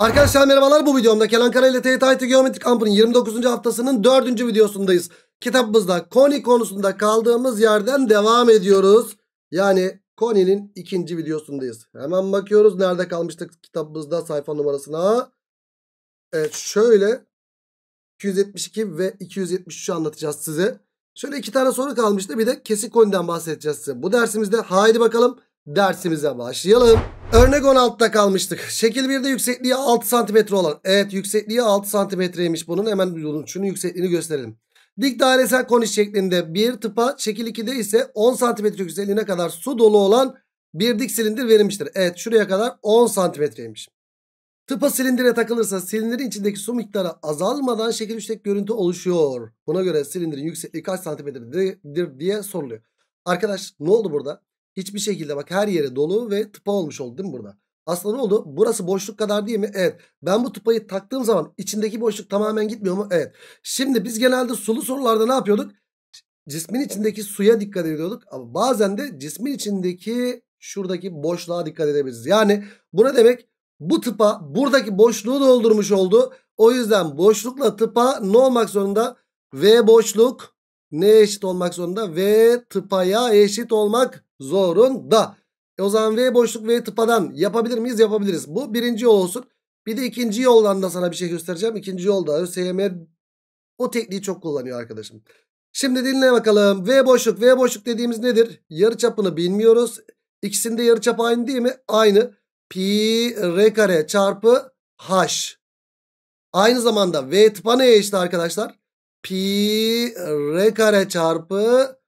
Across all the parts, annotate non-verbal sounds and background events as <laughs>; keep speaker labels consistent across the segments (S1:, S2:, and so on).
S1: Arkadaşlar merhabalar bu videomda Kenan Kara ile TTIT Geometry Kampı'nın 29. haftasının 4. videosundayız. Kitabımızda Koni konusunda kaldığımız yerden devam ediyoruz. Yani Koni'nin ikinci videosundayız. Hemen bakıyoruz nerede kalmıştık kitabımızda sayfa numarasına. Evet şöyle 272 ve 273 anlatacağız size. Şöyle iki tane soru kalmıştı bir de kesik koniden bahsedeceğiz size. Bu dersimizde haydi bakalım dersimize başlayalım. Örnek 16'da kalmıştık. Şekil 1'de yüksekliği 6 cm olan. Evet yüksekliği 6 cm'ymiş bunun. Hemen şunun yüksekliğini gösterelim. Dik dairesel konis şeklinde bir tıpa şekil 2'de ise 10 cm yüksekliğine kadar su dolu olan bir dik silindir verilmiştir. Evet şuraya kadar 10 cm'ymiş. Tıpa silindire takılırsa silindirin içindeki su miktarı azalmadan şekil 3'teki görüntü oluşuyor. Buna göre silindirin yüksekliği kaç santimetredir diye soruluyor. Arkadaş ne oldu burada? Hiçbir şekilde bak her yere dolu ve tıpa olmuş oldu değil mi burada? Aslında ne oldu? Burası boşluk kadar değil mi? Evet. Ben bu tıpayı taktığım zaman içindeki boşluk tamamen gitmiyor mu? Evet. Şimdi biz genelde sulu sorularda ne yapıyorduk? Cismin içindeki suya dikkat ediyorduk. Ama bazen de cismin içindeki şuradaki boşluğa dikkat edebiliriz. Yani bu ne demek? Bu tıpa buradaki boşluğu doldurmuş oldu. O yüzden boşlukla tıpa ne olmak zorunda? V boşluk ne eşit olmak zorunda? V tıpaya eşit olmak zorunda. E o zaman V boşluk V tıpadan yapabilir miyiz? Yapabiliriz. Bu birinci yol olsun. Bir de ikinci yoldan da sana bir şey göstereceğim. İkinci yolda ÖSYM o tekniği çok kullanıyor arkadaşım. Şimdi dinle bakalım. V boşluk. V boşluk dediğimiz nedir? Yarı çapını bilmiyoruz. İkisinde yarı çap aynı değil mi? Aynı. Pi R kare çarpı H. Aynı zamanda V tıpa neye eşit arkadaşlar? Pi R kare çarpı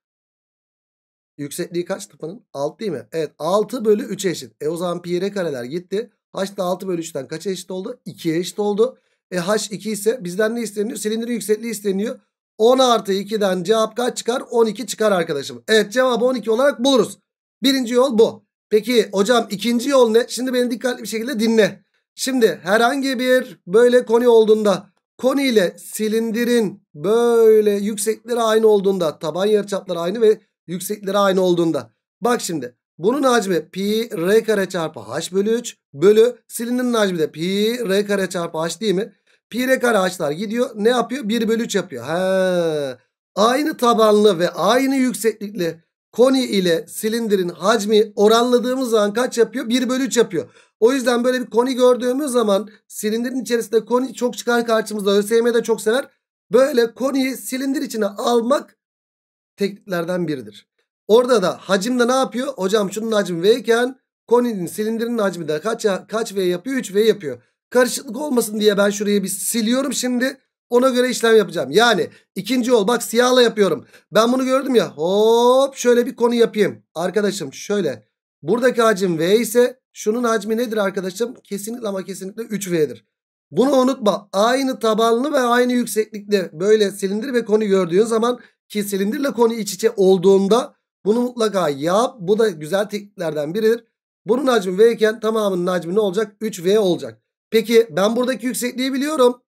S1: Yüksekliği kaç tıpanın? 6 değil mi? Evet 6 bölü 3 eşit. E o zaman pi kareler gitti. H da 6 bölü 3'ten kaç eşit oldu? 2'ye eşit oldu. E h 2 ise bizden ne isteniyor? Silindirin yüksekliği isteniyor. 10 artı 2'den cevap kaç çıkar? 12 çıkar arkadaşım. Evet cevabı 12 olarak buluruz. Birinci yol bu. Peki hocam ikinci yol ne? Şimdi beni dikkatli bir şekilde dinle. Şimdi herhangi bir böyle koni olduğunda koni ile silindirin böyle yüksekleri aynı olduğunda taban yarıçapları aynı ve Yüksekleri aynı olduğunda. Bak şimdi bunun hacmi pi r kare çarpı h bölü 3 bölü silindirin hacmi de pi r kare çarpı h değil mi? Pi r kare h'lar gidiyor. Ne yapıyor? 1 bölü 3 yapıyor. He. Aynı tabanlı ve aynı yükseklikli koni ile silindirin hacmi oranladığımız zaman kaç yapıyor? 1 bölü 3 yapıyor. O yüzden böyle bir koni gördüğümüz zaman silindirin içerisinde koni çok çıkar karşımıza. ÖSYM'de çok sever. Böyle koniyi silindir içine almak tekniklerden biridir. Orada da hacimde ne yapıyor? Hocam şunun hacmi V iken koninin silindirinin hacmi de kaç, kaç V yapıyor? 3 V yapıyor. Karışıklık olmasın diye ben şurayı bir siliyorum şimdi. Ona göre işlem yapacağım. Yani ikinci yol bak siyahla yapıyorum. Ben bunu gördüm ya hop şöyle bir konu yapayım. Arkadaşım şöyle buradaki hacim V ise şunun hacmi nedir arkadaşım? Kesinlikle ama kesinlikle 3V'dir. Bunu unutma. Aynı tabanlı ve aynı yükseklikte böyle silindir ve koni gördüğün zaman ki silindirle konu iç içe olduğunda bunu mutlaka yap. Bu da güzel tekniklerden biridir. Bunun hacmi V iken tamamının hacmi ne olacak? 3V olacak. Peki ben buradaki yüksekliği biliyorum.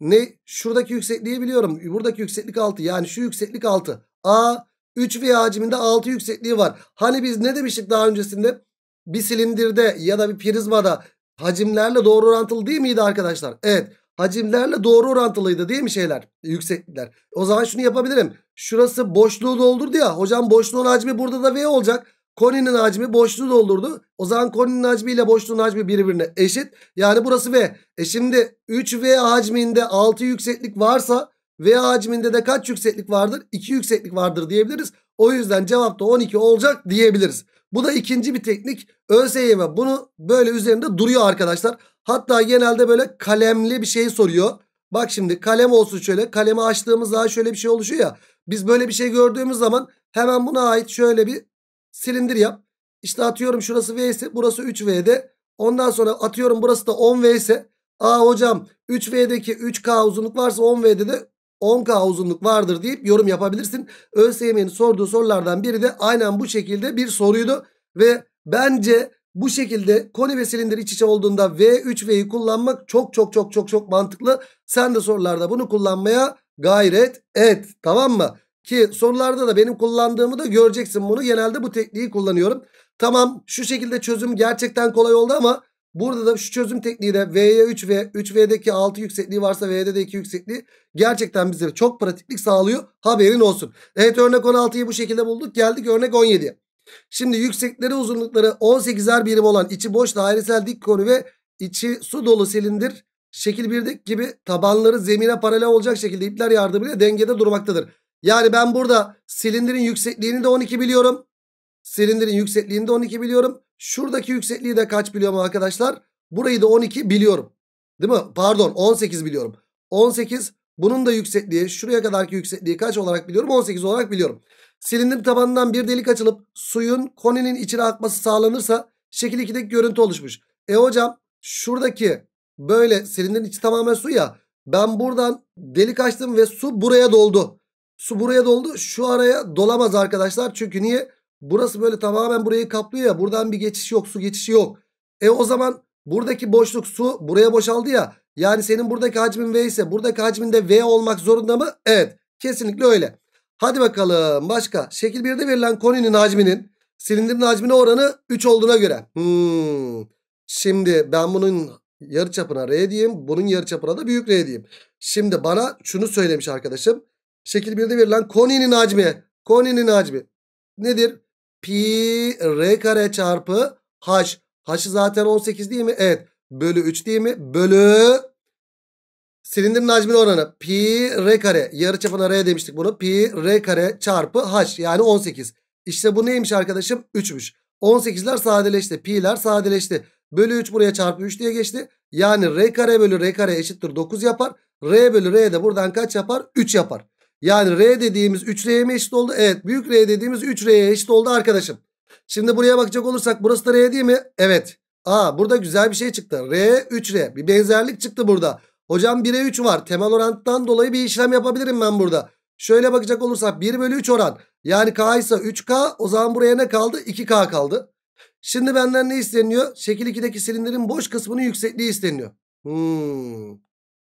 S1: Ne? Şuradaki yüksekliği biliyorum. Buradaki yükseklik 6. Yani şu yükseklik 6. A 3V hacminde 6 yüksekliği var. Hani biz ne demiştik daha öncesinde? Bir silindirde ya da bir prizmada hacimlerle doğru orantılı değil miydi arkadaşlar? Evet hacimlerle doğru orantılıydı değil mi şeyler? Yükseklikler. O zaman şunu yapabilirim. Şurası boşluğu doldurdu ya. Hocam boşluğun hacmi burada da V olacak. Koninin hacmi boşluğu doldurdu. O zaman koninin hacmi ile boşluğun hacmi birbirine eşit. Yani burası V. E şimdi 3V hacminde 6 yükseklik varsa V hacminde de kaç yükseklik vardır? 2 yükseklik vardır diyebiliriz. O yüzden cevap da 12 olacak diyebiliriz. Bu da ikinci bir teknik. ÖSYM bunu böyle üzerinde duruyor arkadaşlar. Hatta genelde böyle kalemli bir şey soruyor. Bak şimdi kalem olsun şöyle. Kalemi açtığımız zaman şöyle bir şey oluşuyor ya. Biz böyle bir şey gördüğümüz zaman hemen buna ait şöyle bir silindir yap. İşte atıyorum şurası V ise burası 3V'de. Ondan sonra atıyorum burası da 10V ise. Aa hocam 3V'deki 3K uzunluk varsa 10V'de de 10K uzunluk vardır deyip yorum yapabilirsin. ÖSYM'nin sorduğu sorulardan biri de aynen bu şekilde bir soruydu. Ve bence bu şekilde koni ve silindir iç içe olduğunda V3V'yi kullanmak çok çok çok çok çok mantıklı. Sen de sorularda bunu kullanmaya gayret et. Tamam mı? Ki sorularda da benim kullandığımı da göreceksin bunu. Genelde bu tekniği kullanıyorum. Tamam şu şekilde çözüm gerçekten kolay oldu ama burada da şu çözüm tekniği de V'ye 3V, 3V'deki 6 yüksekliği varsa V'de de 2 yüksekliği gerçekten bize çok pratiklik sağlıyor. Haberin olsun. Evet örnek 16'yı bu şekilde bulduk. Geldik örnek 17'ye. Şimdi yüksekleri uzunlukları 18'er birim olan içi boş dairesel dik konu ve içi su dolu silindir şekil 1'deki gibi tabanları zemine paralel olacak şekilde ipler yardımıyla dengede durmaktadır. Yani ben burada silindirin yüksekliğini de 12 biliyorum. Silindirin yüksekliğini de 12 biliyorum. Şuradaki yüksekliği de kaç biliyorum arkadaşlar? Burayı da 12 biliyorum. Değil mi? Pardon 18 biliyorum. 18 bunun da yüksekliği şuraya kadarki yüksekliği kaç olarak biliyorum? 18 olarak biliyorum. Silindir tabanından bir delik açılıp suyun koninin içine akması sağlanırsa şekil 2'deki görüntü oluşmuş. E hocam şuradaki böyle silindirin içi tamamen su ya. Ben buradan delik açtım ve su buraya doldu. Su buraya doldu. Şu araya dolamaz arkadaşlar. Çünkü niye? Burası böyle tamamen burayı kaplıyor ya. Buradan bir geçiş yok. Su geçişi yok. E o zaman buradaki boşluk su buraya boşaldı ya. Yani senin buradaki hacmin V ise buradaki hacmin de V olmak zorunda mı? Evet. Kesinlikle öyle. Hadi bakalım başka. Şekil 1'de verilen koninin hacminin silindirin hacmine oranı 3 olduğuna göre. Hmm. Şimdi ben bunun yarı çapına R diyeyim. Bunun yarı yarıçapına da büyük R diyeyim. Şimdi bana şunu söylemiş arkadaşım. Şekil 1'de verilen koninin hacmi. Koninin hacmi nedir? Pi R kare çarpı H. H'ı zaten 18 değil mi? Evet. Bölü 3 değil mi? Bölü Silindirin hacmi oranı pi r kare yarıçapına r demiştik bunu. Pi r kare çarpı h yani 18. İşte bu neymiş arkadaşım? 3'müş. 18'ler sadeleşti. Pi'ler sadeleşti. Bölü 3 buraya çarpı 3 diye geçti. Yani r kare bölü r kare eşittir 9 yapar. R bölü r de buradan kaç yapar? 3 yapar. Yani r dediğimiz 3r'ye mi eşit oldu? Evet büyük r dediğimiz 3r'ye eşit oldu arkadaşım. Şimdi buraya bakacak olursak burası da r değil mi? Evet. Aa burada güzel bir şey çıktı. R 3r bir benzerlik çıktı burada. Hocam 1'e 3 var. Temel oranttan dolayı bir işlem yapabilirim ben burada. Şöyle bakacak olursak 1 bölü 3 oran. Yani K ise 3K o zaman buraya ne kaldı? 2K kaldı. Şimdi benden ne isteniyor? Şekil 2'deki silindirin boş kısmının yüksekliği isteniyor. Hmm.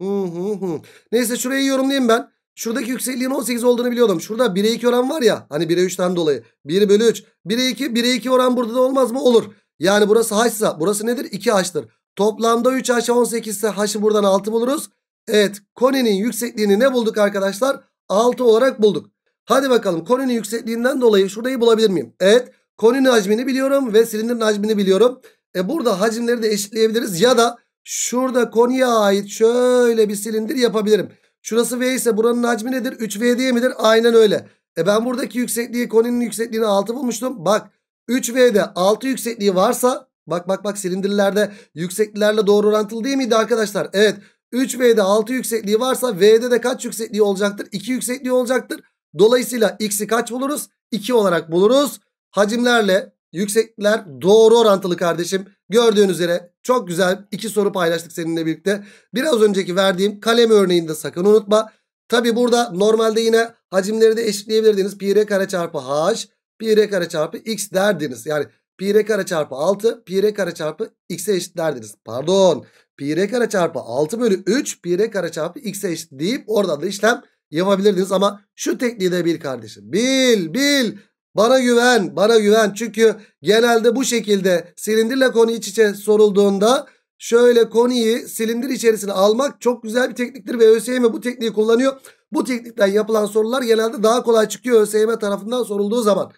S1: Hmm, hmm, hmm. Neyse şurayı yorumlayayım ben. Şuradaki yüksekliğin 18 olduğunu biliyordum. Şurada 1'e 2 oran var ya. Hani 1'e 3'ten dolayı. 1 bölü 3. 1'e 2. 1'e 2 oran burada da olmaz mı? Olur. Yani burası h'sa burası nedir? 2h'tır. Toplamda 3H 18 ise H'ı buradan 6 buluruz. Evet koninin yüksekliğini ne bulduk arkadaşlar? 6 olarak bulduk. Hadi bakalım koninin yüksekliğinden dolayı şurayı bulabilir miyim? Evet koninin hacmini biliyorum ve silindirin hacmini biliyorum. E burada hacimleri de eşitleyebiliriz ya da şurada konuya ait şöyle bir silindir yapabilirim. Şurası V ise buranın hacmi nedir? 3V diye midir? Aynen öyle. E ben buradaki yüksekliği koninin yüksekliğini 6 bulmuştum. Bak 3V'de 6 yüksekliği varsa Bak bak bak silindirlerde yüksekliklerle doğru orantılı değil miydi arkadaşlar? Evet 3V'de 6 yüksekliği varsa V'de de kaç yüksekliği olacaktır? 2 yüksekliği olacaktır. Dolayısıyla X'i kaç buluruz? 2 olarak buluruz. Hacimlerle yüksekler doğru orantılı kardeşim. Gördüğünüz üzere çok güzel iki soru paylaştık seninle birlikte. Biraz önceki verdiğim kalem örneğini de sakın unutma. Tabi burada normalde yine hacimleri de eşitleyebilirdiniz. Pi r kare çarpı h, pi r kare çarpı x derdiniz. Yani Pi r kare çarpı 6 pi r kare çarpı x'e eşitlerdiniz. Pardon pi r kare çarpı 6 bölü 3 pi r kare çarpı x'e eşit deyip oradan da işlem yapabilirdiniz. Ama şu tekniği de bil kardeşim bil bil. Bana güven bana güven çünkü genelde bu şekilde silindirle konu iç içe sorulduğunda şöyle konuyu silindir içerisine almak çok güzel bir tekniktir ve ÖSYM bu tekniği kullanıyor. Bu teknikten yapılan sorular genelde daha kolay çıkıyor ÖSYM tarafından sorulduğu zaman.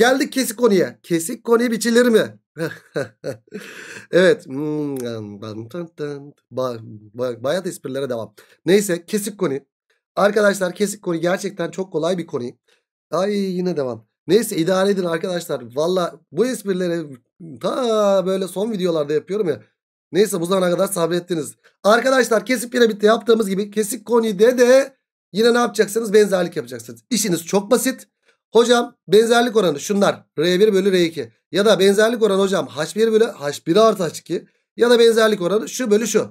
S1: Geldik kesik konuya. Kesik koni biçilir mi? <laughs> evet. Hmm, bayağı da esprilere devam. Neyse kesik koni. Arkadaşlar kesik koni gerçekten çok kolay bir konu. Ay yine devam. Neyse idare edin arkadaşlar. Valla bu esprileri ta böyle son videolarda yapıyorum ya. Neyse bu zamana kadar sabrettiniz. Arkadaşlar kesik bitti yaptığımız gibi kesik konide de yine ne yapacaksınız? Benzerlik yapacaksınız. İşiniz çok basit. Hocam benzerlik oranı şunlar. R1 bölü R2. Ya da benzerlik oranı hocam H1 bölü H1 artı H2. Ya da benzerlik oranı şu bölü şu.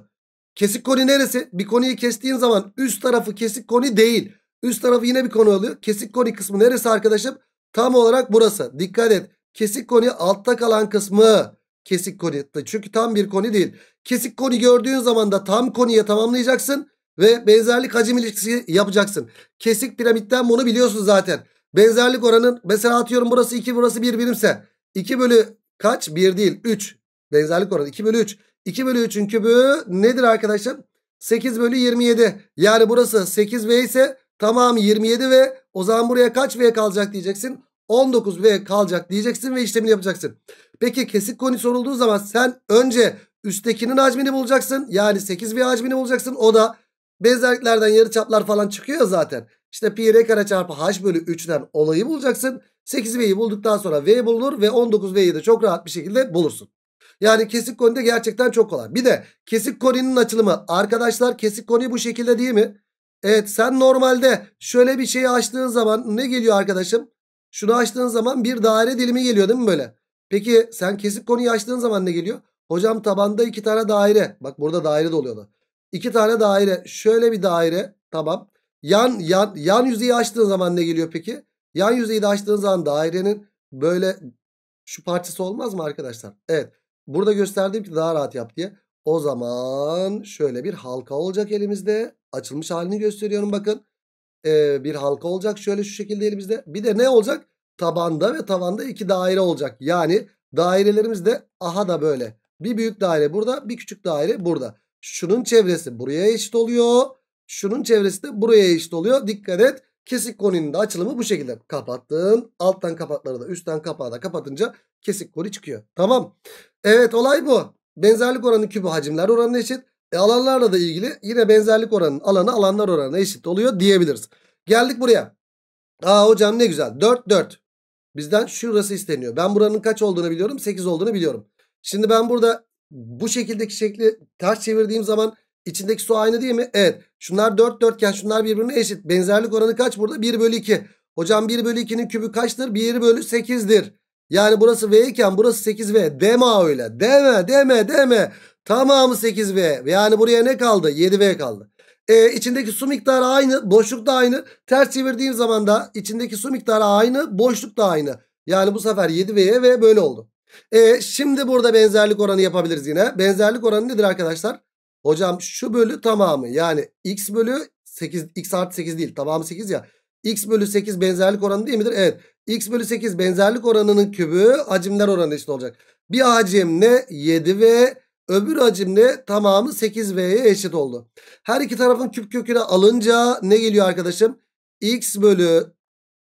S1: Kesik koni neresi? Bir konuyu kestiğin zaman üst tarafı kesik koni değil. Üst tarafı yine bir konu oluyor. Kesik koni kısmı neresi arkadaşım? Tam olarak burası. Dikkat et. Kesik koni altta kalan kısmı. Kesik koni. Çünkü tam bir koni değil. Kesik koni gördüğün zaman da tam koniye tamamlayacaksın. Ve benzerlik hacim ilişkisi yapacaksın. Kesik piramitten bunu biliyorsun zaten. Benzerlik oranın mesela atıyorum burası 2 burası 1 birimse 2 bölü kaç? 1 değil 3. Benzerlik oranı 2 bölü 3. 2 bölü 3'ün kübü nedir arkadaşlar? 8 bölü 27. Yani burası 8V ise tamam 27 ve o zaman buraya kaç V kalacak diyeceksin. 19 V kalacak diyeceksin ve işlemini yapacaksın. Peki kesik koni sorulduğu zaman sen önce üsttekinin hacmini bulacaksın. Yani 8 V hacmini bulacaksın. O da benzerliklerden yarıçaplar falan çıkıyor zaten. İşte pi r kare çarpı h bölü 3'ten olayı bulacaksın. 8v'yi bulduktan sonra v bulunur ve 19v'yi de çok rahat bir şekilde bulursun. Yani kesik koni de gerçekten çok kolay. Bir de kesik koninin açılımı. Arkadaşlar kesik koni bu şekilde değil mi? Evet sen normalde şöyle bir şeyi açtığın zaman ne geliyor arkadaşım? Şunu açtığın zaman bir daire dilimi geliyor değil mi böyle? Peki sen kesik konuyu açtığın zaman ne geliyor? Hocam tabanda iki tane daire. Bak burada daire de oluyordu. İki tane daire. Şöyle bir daire. Tamam. Yan, yan, yan yüzeyi açtığın zaman ne geliyor peki? Yan yüzeyi de açtığın zaman dairenin böyle şu parçası olmaz mı arkadaşlar? Evet. Burada gösterdim ki daha rahat yap diye. O zaman şöyle bir halka olacak elimizde. Açılmış halini gösteriyorum bakın. Ee, bir halka olacak şöyle şu şekilde elimizde. Bir de ne olacak? Tabanda ve tavanda iki daire olacak. Yani dairelerimiz de aha da böyle. Bir büyük daire burada bir küçük daire burada. Şunun çevresi buraya eşit oluyor. Şunun çevresi de buraya eşit oluyor. Dikkat et. Kesik koninin de açılımı bu şekilde. Kapattın. Alttan kapakları da üstten kapağı da kapatınca kesik koni çıkıyor. Tamam. Evet olay bu. Benzerlik oranı kübü hacimler oranı eşit. E, alanlarla da ilgili yine benzerlik oranının alanı alanlar oranına eşit oluyor diyebiliriz. Geldik buraya. Aa hocam ne güzel. 4 4. Bizden şurası isteniyor. Ben buranın kaç olduğunu biliyorum. 8 olduğunu biliyorum. Şimdi ben burada bu şekildeki şekli ters çevirdiğim zaman İçindeki su aynı değil mi? Evet. Şunlar 4 dörtgen şunlar birbirine eşit. Benzerlik oranı kaç burada? 1 bölü 2. Hocam 1 bölü 2'nin kübü kaçtır? 1 bölü 8'dir. Yani burası V iken burası 8V. Deme öyle. Deme deme deme. Tamamı 8V. Yani buraya ne kaldı? 7V kaldı. E, içindeki su miktarı aynı. Boşluk da aynı. Ters çevirdiğim zaman da içindeki su miktarı aynı. Boşluk da aynı. Yani bu sefer 7V'ye ve böyle oldu. E, şimdi burada benzerlik oranı yapabiliriz yine. Benzerlik oranı nedir arkadaşlar? Hocam şu bölü tamamı yani x bölü 8 x artı 8 değil tamamı 8 ya. x bölü 8 benzerlik oranı değil midir? Evet. x bölü 8 benzerlik oranının kübü hacimler oranı eşit olacak. Bir hacim ne? 7v öbür hacimle tamamı 8v'ye eşit oldu. Her iki tarafın küp kökünü alınca ne geliyor arkadaşım? x bölü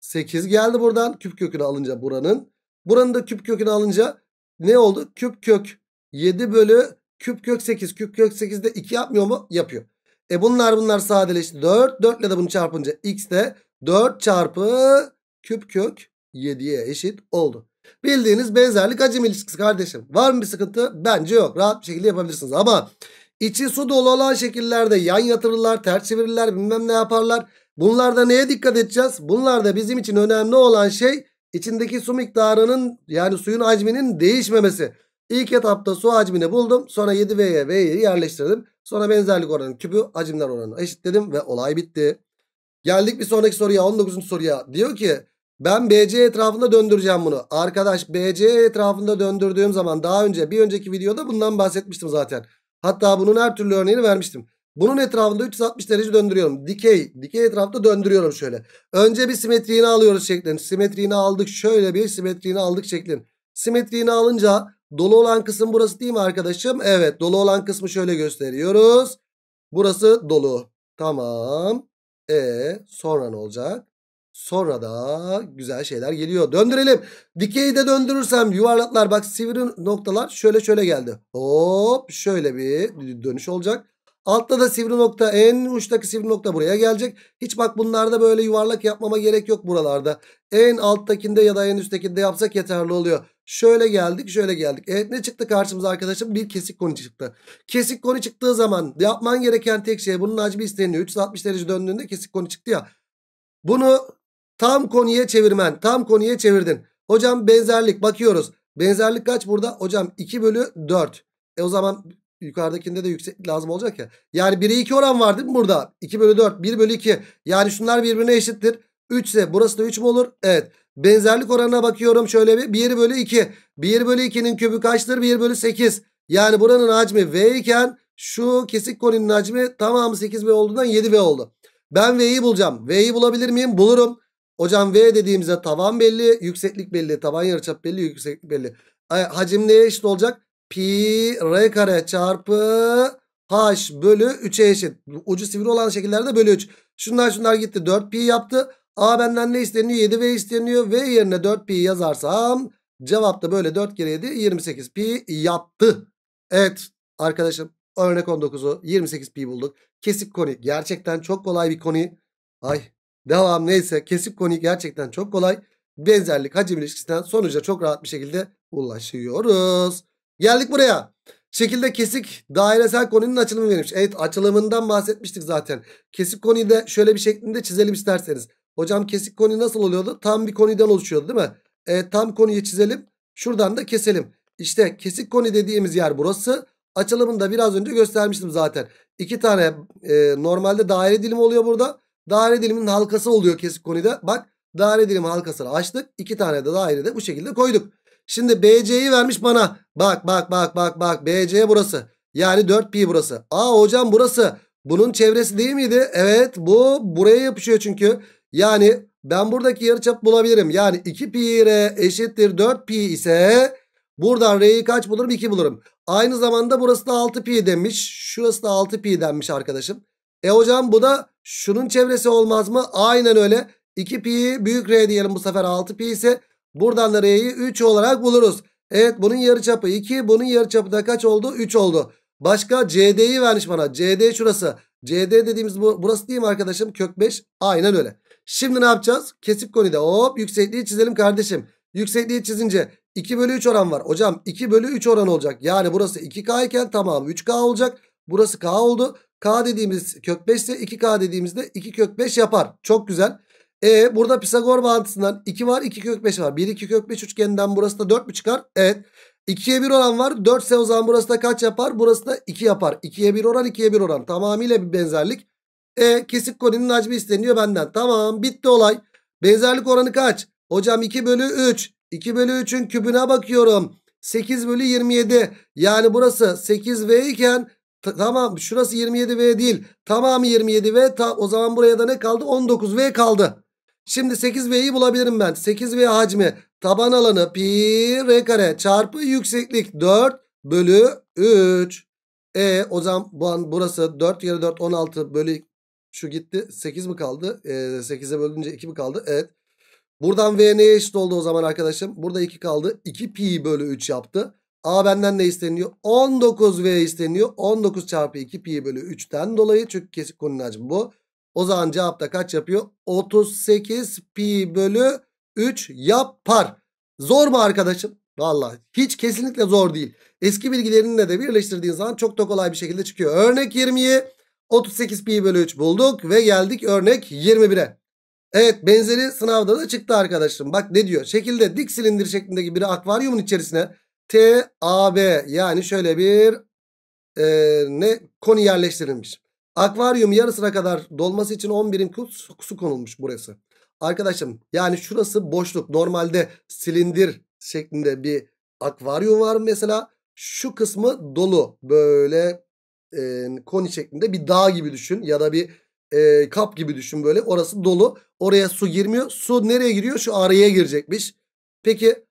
S1: 8 geldi buradan küp kökünü alınca buranın. Buranın da küp kökünü alınca ne oldu? Küp kök 7 bölü Küp kök 8. Küp kök 8 de 2 yapmıyor mu? Yapıyor. E bunlar bunlar sadeleşti. 4. 4 ile de bunu çarpınca x de 4 çarpı küp kök 7'ye eşit oldu. Bildiğiniz benzerlik hacim ilişkisi kardeşim. Var mı bir sıkıntı? Bence yok. Rahat bir şekilde yapabilirsiniz. Ama içi su dolu olan şekillerde yan yatırırlar, ters çevirirler, bilmem ne yaparlar. Bunlarda neye dikkat edeceğiz? Bunlarda bizim için önemli olan şey içindeki su miktarının yani suyun hacminin değişmemesi. İlk etapta su hacmini buldum. Sonra 7V'ye V'yi yerleştirdim. Sonra benzerlik oranı küpü hacimler oranını eşitledim ve olay bitti. Geldik bir sonraki soruya 19. soruya. Diyor ki ben BC etrafında döndüreceğim bunu. Arkadaş BC etrafında döndürdüğüm zaman daha önce bir önceki videoda bundan bahsetmiştim zaten. Hatta bunun her türlü örneğini vermiştim. Bunun etrafında 360 derece döndürüyorum. Dikey. Dikey etrafında döndürüyorum şöyle. Önce bir simetriğini alıyoruz şeklin. Simetriğini aldık. Şöyle bir simetriğini aldık şeklin. Simetriğini alınca Dolu olan kısım burası değil mi arkadaşım? Evet dolu olan kısmı şöyle gösteriyoruz. Burası dolu. Tamam. E sonra ne olacak? Sonra da güzel şeyler geliyor. Döndürelim. Dikeyi de döndürürsem yuvarlaklar bak sivri noktalar şöyle şöyle geldi. Hop şöyle bir dönüş olacak. Altta da sivri nokta en uçtaki sivri nokta buraya gelecek. Hiç bak bunlarda böyle yuvarlak yapmama gerek yok buralarda. En alttakinde ya da en üsttekinde yapsak yeterli oluyor. Şöyle geldik şöyle geldik. Evet ne çıktı karşımıza arkadaşım? Bir kesik koni çıktı. Kesik koni çıktığı zaman yapman gereken tek şey bunun hacmi isteniyor. 360 derece döndüğünde kesik koni çıktı ya. Bunu tam koniye çevirmen. Tam koniye çevirdin. Hocam benzerlik bakıyoruz. Benzerlik kaç burada? Hocam 2 bölü 4. E o zaman yukarıdakinde de yüksek lazım olacak ya. Yani 1'e 2 oran var değil mi burada? 2 bölü 4 1 bölü 2 yani şunlar birbirine eşittir. 3 ise burası da 3 mü olur? Evet. Benzerlik oranına bakıyorum şöyle bir 1 bölü 2. 1 bölü 2'nin kübü kaçtır? 1 bölü 8. Yani buranın hacmi V iken şu kesik koninin hacmi tamamı 8V olduğundan 7V oldu. Ben V'yi bulacağım. V'yi bulabilir miyim? Bulurum. Hocam V dediğimizde tavan belli, yükseklik belli, tavan yarıçap belli, yükseklik belli. Hacim neye eşit olacak? pi r kare çarpı h bölü 3'e eşit. Ucu sivri olan şekillerde bölü 3. Şunlar şunlar gitti. 4 pi yaptı. A benden ne isteniyor? 7 v isteniyor. V yerine 4 pi yazarsam cevap da böyle 4 kere 7 28 pi yaptı. Evet arkadaşım örnek 19'u 28 pi bulduk. Kesik koni gerçekten çok kolay bir koni. Ay devam neyse kesik koni gerçekten çok kolay. Benzerlik hacim ilişkisinden sonuca çok rahat bir şekilde ulaşıyoruz. Geldik buraya. Şekilde kesik dairesel konunun açılımı verilmiş. Evet açılımından bahsetmiştik zaten. Kesik konuyu da şöyle bir şeklinde çizelim isterseniz. Hocam kesik konu nasıl oluyordu? Tam bir konudan oluşuyordu değil mi? E, tam konuyu çizelim. Şuradan da keselim. İşte kesik konu dediğimiz yer burası. Açılımını da biraz önce göstermiştim zaten. İki tane e, normalde daire dilimi oluyor burada. Daire diliminin halkası oluyor kesik konuda. Bak daire dilim halkasını açtık. İki tane de daire de bu şekilde koyduk. Şimdi BC'yi vermiş bana. Bak bak bak bak bak BC burası. Yani 4pi burası. Aa hocam burası. Bunun çevresi değil miydi? Evet bu buraya yapışıyor çünkü. Yani ben buradaki yarıçap bulabilirim. Yani 2pi r eşittir 4pi ise buradan r'yi kaç bulurum? 2 bulurum. Aynı zamanda burası da 6pi demiş. Şurası da 6pi denmiş arkadaşım. E hocam bu da şunun çevresi olmaz mı? Aynen öyle. 2pi büyük r diyelim bu sefer 6pi ise Buradan da R'yi 3 olarak buluruz. Evet bunun yarıçapı 2. Bunun yarıçapı da kaç oldu? 3 oldu. Başka CD'yi vermiş bana. CD şurası. CD dediğimiz bu, burası değil mi arkadaşım? Kök 5. Aynen öyle. Şimdi ne yapacağız? Kesip konide hop yüksekliği çizelim kardeşim. Yüksekliği çizince 2 bölü 3 oran var. Hocam 2 bölü 3 oran olacak. Yani burası 2K iken tamam 3K olacak. Burası K oldu. K dediğimiz kök 5 ise 2K dediğimizde 2 kök 5 yapar. Çok güzel. E burada Pisagor bağıntısından 2 var 2 kök 5 var. 1 2 kök 5 üçgeninden burası da 4 mü çıkar? Evet. 2'ye 1 oran var. 4 ise o zaman burası da kaç yapar? Burası da 2 yapar. 2'ye 1 oran 2'ye 1 oran. Tamamıyla bir benzerlik. E kesik koninin hacmi isteniyor benden. Tamam bitti olay. Benzerlik oranı kaç? Hocam 2 bölü 3. 2 bölü 3'ün kübüne bakıyorum. 8 bölü 27. Yani burası 8V iken tamam şurası 27V değil. Tamamı 27V. Ta, o zaman buraya da ne kaldı? 19V kaldı. Şimdi 8V'yi bulabilirim ben. 8V hacmi taban alanı pi r kare çarpı yükseklik 4 bölü 3. E o zaman bu burası 4 yarı 4 16 bölü şu gitti 8 mi kaldı? E, 8'e bölünce 2 mi kaldı? Evet. Buradan V neye eşit oldu o zaman arkadaşım? Burada 2 kaldı. 2 pi bölü 3 yaptı. A benden ne isteniyor? 19 V isteniyor. 19 çarpı 2 pi bölü 3'ten dolayı. Çünkü kesik konunun hacmi bu. O zaman cevap da kaç yapıyor? 38 pi bölü 3 yapar. Zor mu arkadaşım? Valla hiç kesinlikle zor değil. Eski bilgilerinle de birleştirdiğin zaman çok da kolay bir şekilde çıkıyor. Örnek 20'yi 38 pi bölü 3 bulduk ve geldik örnek 21'e. Evet benzeri sınavda da çıktı arkadaşım. Bak ne diyor? Şekilde dik silindir şeklindeki bir akvaryumun içerisine TAB yani şöyle bir e, ne koni yerleştirilmiş. Akvaryum yarısına kadar dolması için 10 birim su, konulmuş burası. Arkadaşım yani şurası boşluk. Normalde silindir şeklinde bir akvaryum var mesela. Şu kısmı dolu. Böyle e, koni şeklinde bir dağ gibi düşün ya da bir e, kap gibi düşün böyle. Orası dolu. Oraya su girmiyor. Su nereye giriyor? Şu araya girecekmiş. Peki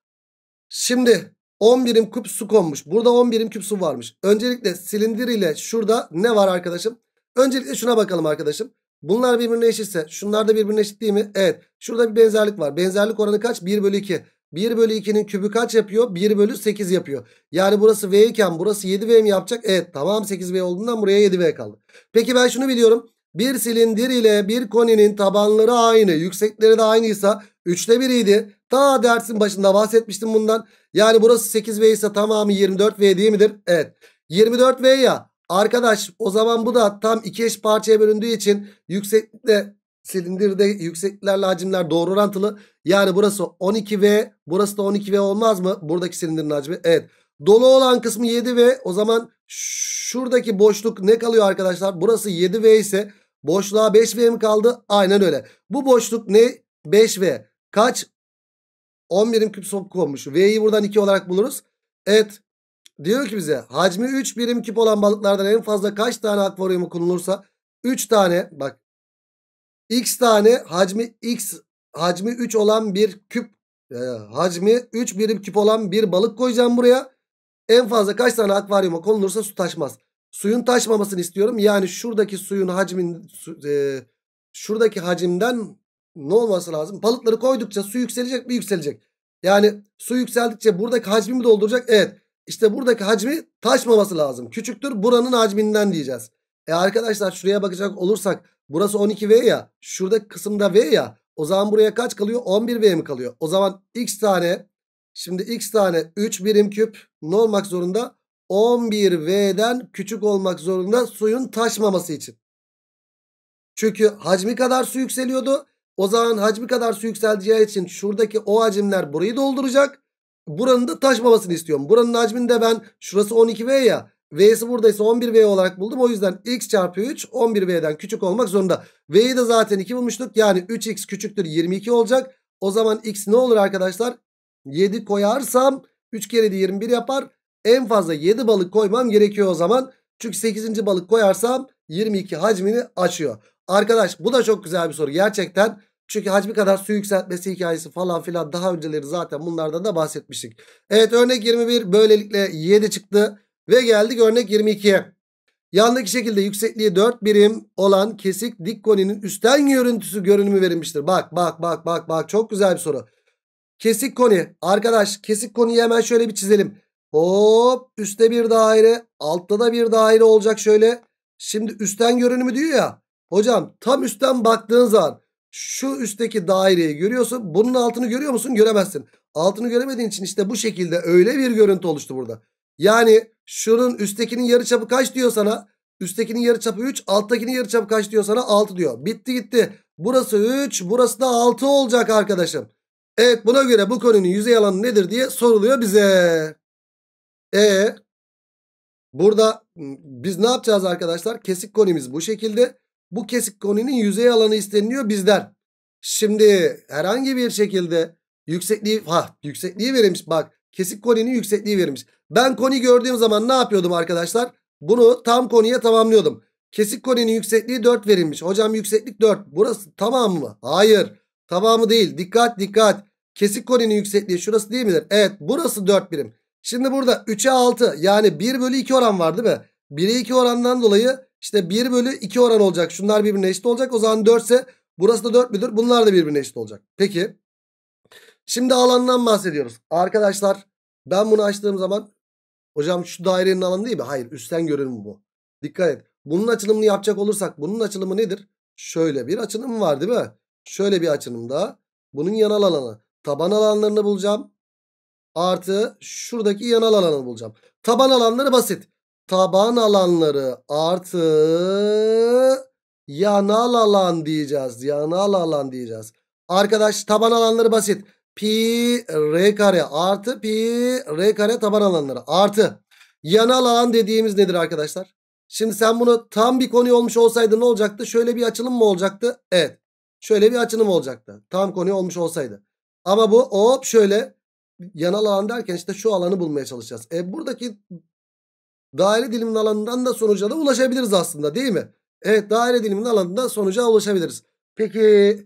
S1: şimdi 10 birim küp su konmuş. Burada 10 birim küp su varmış. Öncelikle silindir ile şurada ne var arkadaşım? Öncelikle şuna bakalım arkadaşım. Bunlar birbirine eşitse şunlar da birbirine eşit değil mi? Evet. Şurada bir benzerlik var. Benzerlik oranı kaç? 1 bölü 2. 1 bölü 2'nin kübü kaç yapıyor? 1 bölü 8 yapıyor. Yani burası V iken burası 7V mi yapacak? Evet tamam 8V olduğundan buraya 7V kaldı. Peki ben şunu biliyorum. Bir silindir ile bir koninin tabanları aynı. Yüksekleri de aynıysa 3'te 1 idi. Daha dersin başında bahsetmiştim bundan. Yani burası 8V ise tamamı 24V değil midir? Evet. 24V ya. Arkadaş o zaman bu da tam iki eş parçaya bölündüğü için yüksekte silindirde yükseklerle hacimler doğru orantılı. Yani burası 12V burası da 12V olmaz mı? Buradaki silindirin hacmi evet. Dolu olan kısmı 7V o zaman şuradaki boşluk ne kalıyor arkadaşlar? Burası 7V ise boşluğa 5V mi kaldı? Aynen öyle. Bu boşluk ne? 5V. Kaç? 10 birim küp sopu konmuş. V'yi buradan 2 olarak buluruz. Evet Diyor ki bize hacmi 3 birim küp olan balıklardan en fazla kaç tane akvaryumu kullanılırsa 3 tane bak x tane hacmi x hacmi 3 olan bir küp e, hacmi 3 birim küp olan bir balık koyacağım buraya. En fazla kaç tane akvaryuma konulursa su taşmaz. Suyun taşmamasını istiyorum. Yani şuradaki suyun hacmin e, şuradaki hacimden ne olması lazım? Balıkları koydukça su yükselecek mi? Yükselecek. Yani su yükseldikçe buradaki hacmi mi dolduracak. Evet. İşte buradaki hacmi taşmaması lazım. Küçüktür buranın hacminden diyeceğiz. E arkadaşlar şuraya bakacak olursak burası 12V ya. Şuradaki kısımda V ya. O zaman buraya kaç kalıyor? 11V mi kalıyor? O zaman x tane şimdi x tane 3 birim küp ne olmak zorunda? 11V'den küçük olmak zorunda suyun taşmaması için. Çünkü hacmi kadar su yükseliyordu. O zaman hacmi kadar su yükseleceği için şuradaki o hacimler burayı dolduracak. Buranın da taşmamasını istiyorum. Buranın hacminde ben şurası 12V ya. V'si buradaysa 11V olarak buldum. O yüzden x çarpı 3 11V'den küçük olmak zorunda. V'yi de zaten 2 bulmuştuk. Yani 3x küçüktür 22 olacak. O zaman x ne olur arkadaşlar? 7 koyarsam 3 kere de 21 yapar. En fazla 7 balık koymam gerekiyor o zaman. Çünkü 8. balık koyarsam 22 hacmini açıyor. Arkadaş bu da çok güzel bir soru. Gerçekten çünkü hacmi kadar su yükseltmesi hikayesi falan filan daha önceleri zaten bunlardan da bahsetmiştik. Evet örnek 21 böylelikle 7 çıktı ve geldik örnek 22'ye. Yandaki şekilde yüksekliği 4 birim olan kesik dik koninin üstten görüntüsü görünümü verilmiştir. Bak bak bak bak bak çok güzel bir soru. Kesik koni arkadaş kesik koniyi hemen şöyle bir çizelim. Hop üstte bir daire altta da bir daire olacak şöyle. Şimdi üstten görünümü diyor ya. Hocam tam üstten baktığın zaman şu üstteki daireyi görüyorsun. Bunun altını görüyor musun? Göremezsin. Altını göremediğin için işte bu şekilde öyle bir görüntü oluştu burada. Yani şunun üsttekinin yarıçapı kaç diyor sana? Üsttekinin yarıçapı 3, alttakinin yarıçapı kaç diyor sana? 6 diyor. Bitti gitti. Burası 3, burası da 6 olacak arkadaşım. Evet buna göre bu konunun yüzey alanı nedir diye soruluyor bize. E burada biz ne yapacağız arkadaşlar? Kesik konimiz bu şekilde. Bu kesik koninin yüzey alanı isteniliyor bizler. Şimdi herhangi bir şekilde yüksekliği ha yüksekliği verilmiş bak. Kesik koninin yüksekliği verilmiş. Ben koni gördüğüm zaman ne yapıyordum arkadaşlar? Bunu tam koniye tamamlıyordum. Kesik koninin yüksekliği 4 verilmiş. Hocam yükseklik 4. Burası tamam mı? Hayır. Tamamı değil. Dikkat dikkat. Kesik koninin yüksekliği şurası değil midir? Evet burası 4 birim. Şimdi burada 3'e 6 yani 1 bölü 2 oran var değil mi? 1'e 2 orandan dolayı işte 1 bölü 2 oran olacak. Şunlar birbirine eşit olacak. O zaman 4 ise burası da 4 müdür? Bunlar da birbirine eşit olacak. Peki. Şimdi alandan bahsediyoruz. Arkadaşlar ben bunu açtığım zaman hocam şu dairenin alanı değil mi? Hayır üstten görünüm bu. Dikkat et. Bunun açılımını yapacak olursak bunun açılımı nedir? Şöyle bir açılım var değil mi? Şöyle bir açılım açılımda bunun yanal alanı. Taban alanlarını bulacağım. Artı şuradaki yanal alanı bulacağım. Taban alanları basit taban alanları artı yanal alan diyeceğiz. Yanal alan diyeceğiz. Arkadaş taban alanları basit. Pi r kare artı pi r kare taban alanları artı yanal alan dediğimiz nedir arkadaşlar? Şimdi sen bunu tam bir konu olmuş olsaydı ne olacaktı? Şöyle bir açılım mı olacaktı? Evet. Şöyle bir açılım olacaktı. Tam konu olmuş olsaydı. Ama bu hop şöyle yanal alan derken işte şu alanı bulmaya çalışacağız. E buradaki daire diliminin alanından da sonuca da ulaşabiliriz aslında değil mi? Evet daire diliminin alanından sonuca ulaşabiliriz. Peki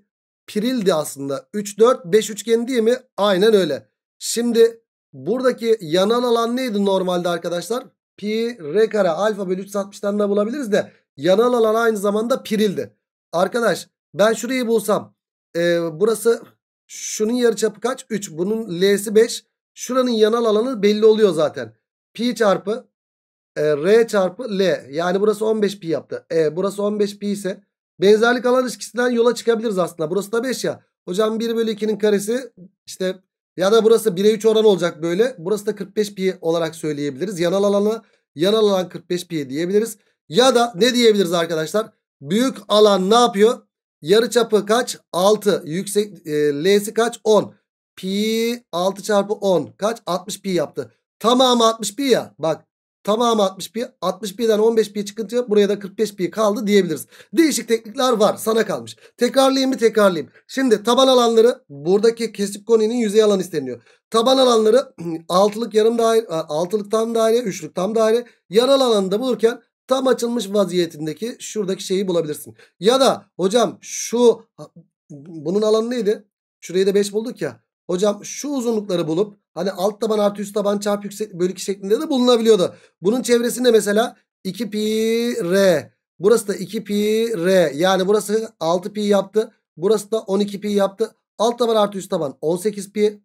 S1: pirildi aslında 3 4 5 üçgen değil mi? Aynen öyle. Şimdi buradaki yanal alan neydi normalde arkadaşlar? Pi r kare alfa bölü 360'tan da bulabiliriz de yanal alan aynı zamanda pirildi. Arkadaş ben şurayı bulsam e, burası şunun yarıçapı kaç? 3. Bunun L'si 5. Şuranın yanal alanı belli oluyor zaten. Pi çarpı e, R çarpı L. Yani burası 15 pi yaptı. E, burası 15 pi ise benzerlik alan ilişkisinden yola çıkabiliriz aslında. Burası da 5 ya. Hocam 1 bölü 2'nin karesi işte ya da burası 1'e 3 oran olacak böyle. Burası da 45 pi olarak söyleyebiliriz. Yanal alanı yanal alan 45 pi diyebiliriz. Ya da ne diyebiliriz arkadaşlar? Büyük alan ne yapıyor? Yarı çapı kaç? 6. Yüksek e, L'si kaç? 10. Pi 6 çarpı 10 kaç? 60 pi yaptı. Tamamı 60 pi ya. Bak Tamamı 60 61'den 15 pi çıkınca buraya da 45 pi kaldı diyebiliriz. Değişik teknikler var. Sana kalmış. Tekrarlayayım mı tekrarlayayım. Şimdi taban alanları buradaki kesip koninin yüzey alanı isteniyor. Taban alanları <clears throat> altılık yarım daire, altılık tam daire, üçlük tam daire. Yaral da bulurken tam açılmış vaziyetindeki şuradaki şeyi bulabilirsin. Ya da hocam şu bunun alanı neydi? Şurayı da 5 bulduk ya. Hocam şu uzunlukları bulup Hani alt taban artı üst taban çarp yüksek bölü 2 şeklinde de bulunabiliyordu. Bunun çevresinde mesela 2 pi r. Burası da 2 pi r. Yani burası 6 pi yaptı. Burası da 12 pi yaptı. Alt taban artı üst taban 18 pi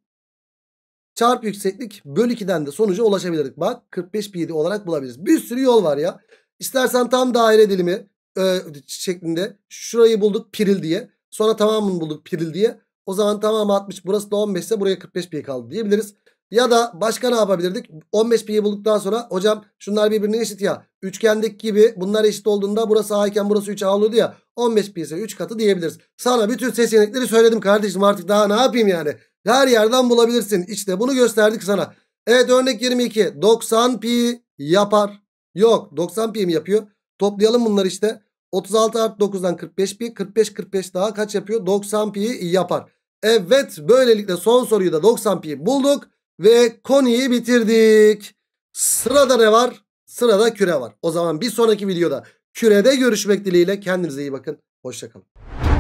S1: çarp yükseklik bölü 2'den de sonuca ulaşabilirdik. Bak 45 pi olarak bulabiliriz. Bir sürü yol var ya. İstersen tam daire dilimi e, şeklinde şurayı bulduk piril diye. Sonra tamamını bulduk piril diye. O zaman tamamı 60. Burası da 15 ise buraya 45 pi kaldı diyebiliriz. Ya da başka ne yapabilirdik? 15 pi'yi bulduktan sonra hocam şunlar birbirine eşit ya. Üçgendeki gibi bunlar eşit olduğunda burası a iken burası 3a oluyordu ya. 15 pi ise 3 katı diyebiliriz. Sana bütün seçenekleri söyledim kardeşim artık daha ne yapayım yani. Her yerden bulabilirsin. İşte bunu gösterdik sana. Evet örnek 22. 90 pi yapar. Yok 90 pi mi yapıyor? Toplayalım bunları işte. 36 artı 9'dan 45 pi. 45 45 daha kaç yapıyor? 90 pi yapar. Evet böylelikle son soruyu da 90 pi bulduk. Ve konuyu bitirdik. Sırada ne var? Sırada küre var. O zaman bir sonraki videoda kürede görüşmek dileğiyle. Kendinize iyi bakın. Hoşçakalın.